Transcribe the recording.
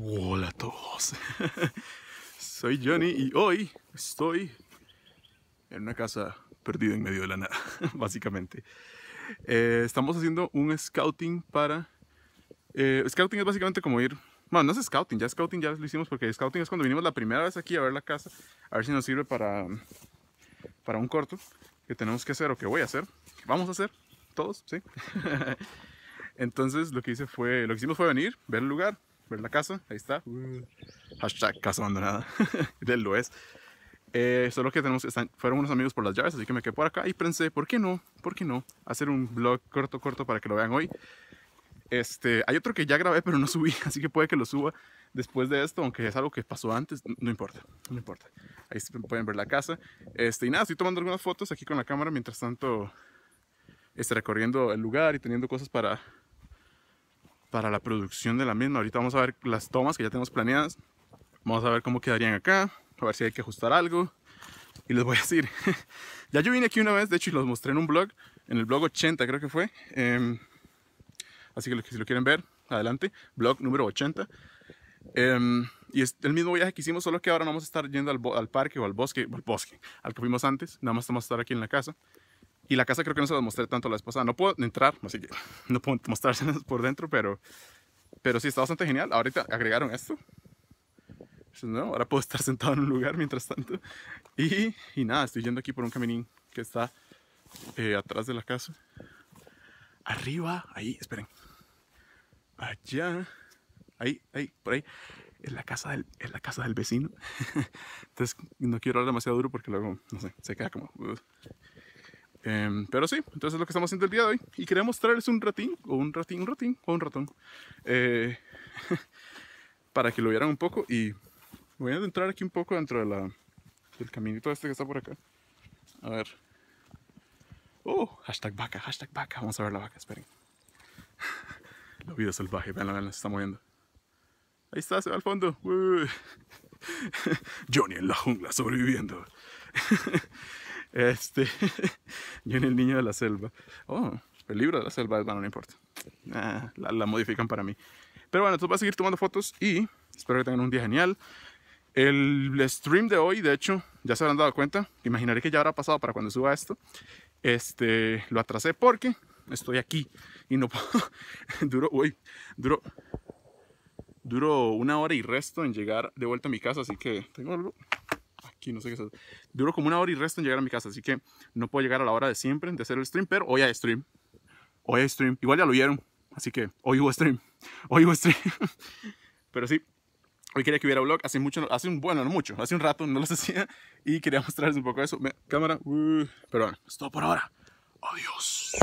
Hola a todos. Soy Johnny y hoy estoy en una casa perdida en medio de la nada, básicamente. Eh, estamos haciendo un scouting para... Eh, scouting es básicamente como ir... Bueno, no es scouting, ya scouting ya lo hicimos porque scouting es cuando vinimos la primera vez aquí a ver la casa, a ver si nos sirve para, para un corto que tenemos que hacer o que voy a hacer, vamos a hacer todos, ¿sí? Entonces lo que hice fue, lo que hicimos fue venir, ver el lugar, ver la casa, ahí está. Mm. hashtag casa abandonada, lo es. Eh, solo que tenemos, fueron unos amigos por las llaves, así que me quedé por acá y pensé, ¿por qué no? ¿Por qué no? Hacer un vlog corto, corto para que lo vean hoy. Este, hay otro que ya grabé, pero no subí, así que puede que lo suba después de esto, aunque es algo que pasó antes, no importa, no importa. Ahí pueden ver la casa. Este, y nada, estoy tomando algunas fotos aquí con la cámara, mientras tanto, este, recorriendo el lugar y teniendo cosas para para la producción de la misma. Ahorita vamos a ver las tomas que ya tenemos planeadas. Vamos a ver cómo quedarían acá, a ver si hay que ajustar algo. Y les voy a decir, ya yo vine aquí una vez, de hecho, y los mostré en un blog, en el blog 80 creo que fue. Em, así que si lo quieren ver, adelante, blog número 80. Em, y es el mismo viaje que hicimos, solo que ahora no vamos a estar yendo al, al, parque o al bosque, al bosque, al que fuimos antes. Nada más vamos a estar aquí en la casa. Y la casa creo que no se lo mostré tanto la esposa No puedo entrar, así que no puedo mostrárselas por dentro, pero, pero sí, está bastante genial. Ahorita agregaron esto. ¿no? Ahora puedo estar sentado en un lugar mientras tanto. Y, y nada, estoy yendo aquí por un caminín que está eh, atrás de la casa. Arriba, ahí, esperen. Allá, ahí, ahí, por ahí. Es la casa del, la casa del vecino. Entonces no quiero hablar demasiado duro porque luego, no sé, se queda como... Uh. Em, pero sí, entonces es lo que estamos haciendo el día de hoy. Y quería mostrarles un ratín, o un ratín, un ratín, o un ratón. Eh, para que lo vieran un poco. Y voy a entrar aquí un poco dentro de la, del caminito este que está por acá. A ver. Oh, hashtag vaca, hashtag vaca. Vamos a ver la vaca, esperen. la vida salvaje, ven, vean, se está moviendo. Ahí está, se va al fondo. Johnny en la jungla sobreviviendo. Este, yo en el niño de la selva. Oh, el libro de la selva, bueno, no importa. Ah, la, modifican para mí. Pero bueno, entonces voy a seguir tomando fotos y espero que tengan un día genial. El stream de hoy, de hecho, ya se habrán dado cuenta. Imaginaré que ya habrá pasado para cuando suba esto. Este, lo atrasé porque estoy aquí y no puedo. duro, uy, duro duró una hora y resto en llegar de vuelta a mi casa, así que tengo algo sé qué. Duró como una hora y resto en llegar a mi casa, así que no puedo llegar a la hora de siempre de hacer el stream, pero hoy hay stream. Hoy hay stream. Igual ya lo vieron, así que hoy hubo stream. Hoy hubo stream. pero sí, Hoy quería que hubiera vlog, hace mucho, hace un, bueno, no mucho, hace un rato no lo hacía y quería mostrarles un poco eso. cámara, pero bueno, es por ahora. Adiós.